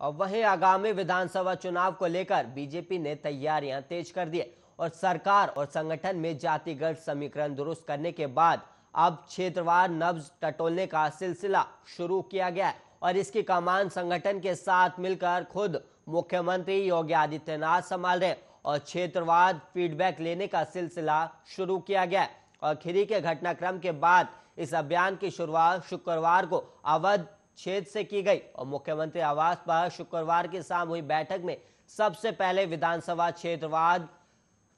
और वही आगामी विधानसभा चुनाव को लेकर बीजेपी ने तैयारियां तेज कर दी और सरकार और संगठन में जातिगत समीकरण दुरुस्त करने के बाद अब क्षेत्रवार नब्ज टटोलने का सिलसिला शुरू किया गया है और इसकी कमान संगठन के साथ मिलकर खुद मुख्यमंत्री योगी आदित्यनाथ संभाल रहे और क्षेत्रवाद फीडबैक लेने का सिलसिला शुरू किया गया और खिरी के घटनाक्रम के बाद इस अभियान की शुरुआत शुक्रवार को अवध छेद से की गई और मुख्यमंत्री आवास पर शुक्रवार की शाम हुई बैठक में सबसे पहले विधानसभा क्षेत्रवाद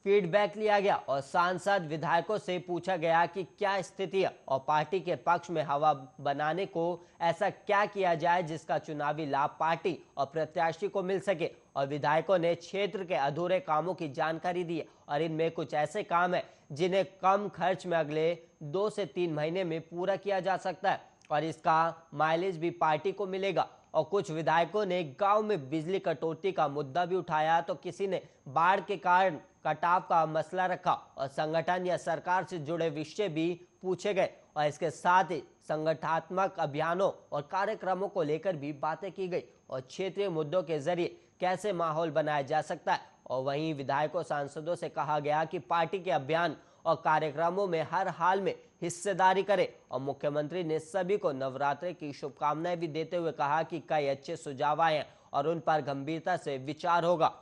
फीडबैक लिया गया और सांसद विधायकों से पूछा गया कि क्या स्थिति है और पार्टी के पक्ष में हवा बनाने को ऐसा क्या किया जाए जिसका चुनावी लाभ पार्टी और प्रत्याशी को मिल सके और विधायकों ने क्षेत्र के अधूरे कामों की जानकारी दी और इनमें कुछ ऐसे काम है जिन्हें कम खर्च में अगले दो से तीन महीने में पूरा किया जा सकता है और इसका माइलेज भी पार्टी को मिलेगा और कुछ विधायकों ने गांव में बिजली कटौती का मुद्दा भी उठाया तो किसी ने बाढ़ के कारण कटाव का मसला रखा और संगठन या सरकार से जुड़े विषय भी पूछे गए और इसके साथ ही संगठनात्मक अभियानों और कार्यक्रमों को लेकर भी बातें की गई और क्षेत्रीय मुद्दों के जरिए कैसे माहौल बनाया जा सकता है और वहीं विधायकों सांसदों से कहा गया कि पार्टी के अभियान और कार्यक्रमों में हर हाल में हिस्सेदारी करें और मुख्यमंत्री ने सभी को नवरात्रि की शुभकामनाएं भी देते हुए कहा कि कई अच्छे सुझाव आए हैं और उन पर गंभीरता से विचार होगा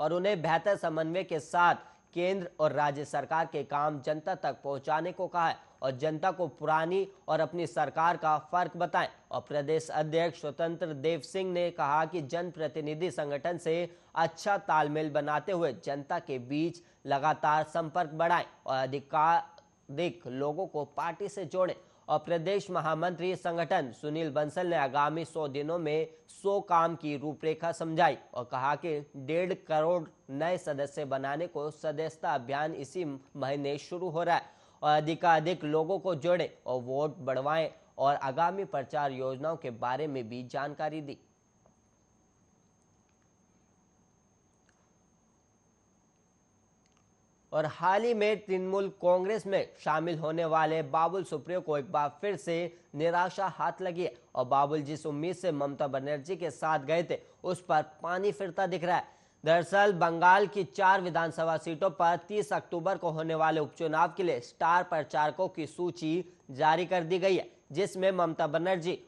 और उन्हें बेहतर समन्वय के साथ केंद्र और राज्य सरकार के काम जनता तक पहुंचाने को कहा है और जनता को पुरानी और अपनी सरकार का फर्क बताएं और प्रदेश अध्यक्ष स्वतंत्र देव सिंह ने कहा कि जनप्रतिनिधि संगठन से अच्छा तालमेल बनाते हुए जनता के बीच लगातार संपर्क बढ़ाएं और अधिकाधिक लोगों को पार्टी से जोड़ें और प्रदेश महामंत्री संगठन सुनील बंसल ने आगामी सौ दिनों में 100 काम की रूपरेखा समझाई और कहा कि डेढ़ करोड़ नए सदस्य बनाने को सदस्यता अभियान इसी महीने शुरू हो रहा है और अधिकाधिक लोगों को जोड़े और वोट बढ़वाएं और आगामी प्रचार योजनाओं के बारे में भी जानकारी दी और हाल ही में तृणमूल कांग्रेस में शामिल होने वाले बाबुल सुप्रियो को एक बार फिर से निराशा हाथ लगी है और बाबुल जिस उम्मीद से ममता बनर्जी के साथ गए थे उस पर पानी फिरता दिख रहा है दरअसल बंगाल की चार विधानसभा सीटों पर 30 अक्टूबर को होने वाले उपचुनाव के लिए स्टार प्रचारकों की सूची जारी कर दी गई है जिसमें ममता बनर्जी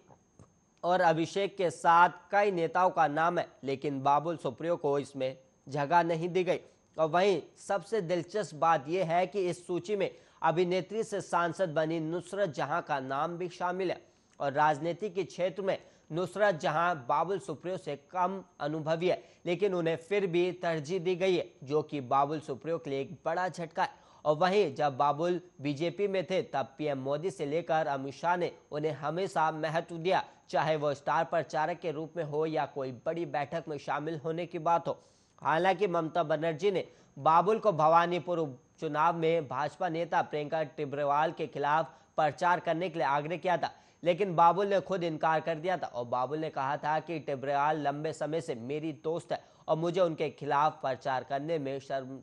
और अभिषेक के साथ कई नेताओं का नाम है लेकिन बाबुल सुप्रियो को इसमें जगह नहीं दी गई और वहीं सबसे दिलचस्प बात यह है कि इस सूची में अभिनेत्री से सांसद बनी नुसरत जहां का नाम भी शामिल है और राजनीति के क्षेत्र में नुसरत जहां बाबुल सुप्रियो से कम अनुभवी है लेकिन उन्हें फिर भी तरजीह दी गई है जो कि बाबुल सुप्रियो के लिए एक बड़ा झटका है और वहीं जब बाबुल बीजेपी में थे तब पीएम मोदी से लेकर अमित शाह ने उन्हें हमेशा महत्व दिया चाहे वो स्टार प्रचारक के रूप में हो या कोई बड़ी बैठक में शामिल होने की बात हो हालांकि ममता बनर्जी ने बाबुल को भवानीपुर चुनाव में भाजपा नेता प्रियंका टिब्रेवाल के खिलाफ प्रचार करने के लिए आग्रह किया था लेकिन बाबुल ने खुद इनकार कर दिया था और बाबुल ने कहा था कि टिब्रियाल लंबे समय से मेरी दोस्त है और मुझे उनके खिलाफ प्रचार करने में शर्म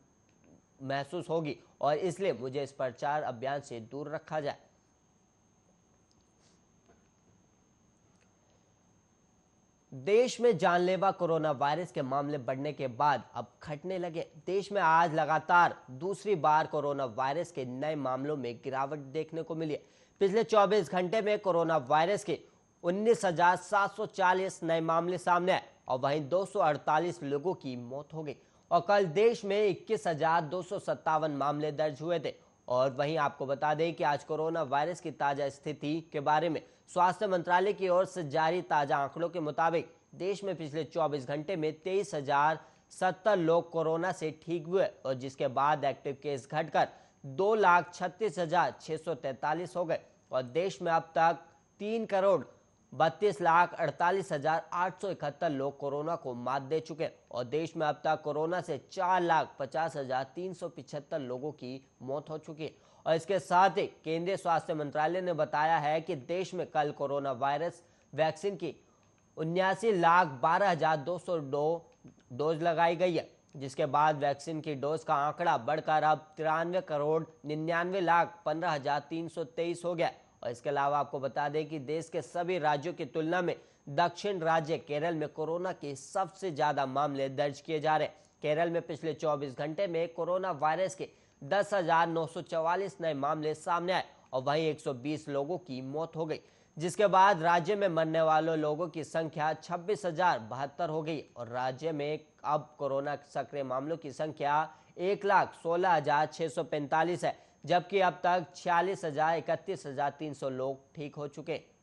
महसूस होगी और इसलिए मुझे इस प्रचार अभियान से दूर रखा जाए देश में जानलेवा कोरोना वायरस के मामले बढ़ने के बाद अब घटने लगे देश में आज लगातार दूसरी बार कोरोना वायरस के नए मामलों में गिरावट देखने को मिली पिछले 24 घंटे में कोरोना वायरस के 19,740 नए मामले सामने आए और वहीं 248 लोगों की मौत हो गई और कल देश में इक्कीस मामले दर्ज हुए थे और वहीं आपको बता दें कि आज कोरोना वायरस की ताज़ा स्थिति के बारे में स्वास्थ्य मंत्रालय की ओर से जारी ताज़ा आंकड़ों के मुताबिक देश में पिछले 24 घंटे में तेईस हजार सत्तर लोग कोरोना से ठीक हुए और जिसके बाद एक्टिव केस घटकर दो लाख छत्तीस हजार छह सौ तैंतालीस हो गए और देश में अब तक तीन करोड़ बत्तीस लाख अड़तालीस हजार आठ सौ इकहत्तर लोग कोरोना को मात दे चुके हैं और देश में अब तक कोरोना से चार लाख पचास हजार तीन सौ पिछहत्तर लोगों की मौत हो चुकी है और इसके साथ ही केंद्रीय स्वास्थ्य मंत्रालय ने बताया है कि देश में कल कोरोना वायरस वैक्सीन की उन्यासी लाख बारह हजार दो सौ दो डोज लगाई गई है जिसके बाद वैक्सीन की डोज का आंकड़ा बढ़कर अब तिरानवे करोड़ निन्यानवे लाख पंद्रह हजार तीन सौ तेईस हो गया और इसके अलावा आपको बता दें कि देश के सभी राज्यों की तुलना में दक्षिण राज्य केरल में कोरोना के सबसे ज्यादा मामले दर्ज किए जा रहे हैं केरल में पिछले 24 घंटे में कोरोना वायरस के 10,944 नए मामले सामने आए और वहीं 120 लोगों की मौत हो गई जिसके बाद राज्य में मरने वालों लोगों की संख्या छब्बीस हो गई और राज्य में अब कोरोना सक्रिय मामलों की संख्या एक लाख सोलह हजार छह सौ पैंतालीस है जबकि अब तक छियालीस हजार इकतीस हजार तीन सौ लोग ठीक हो चुके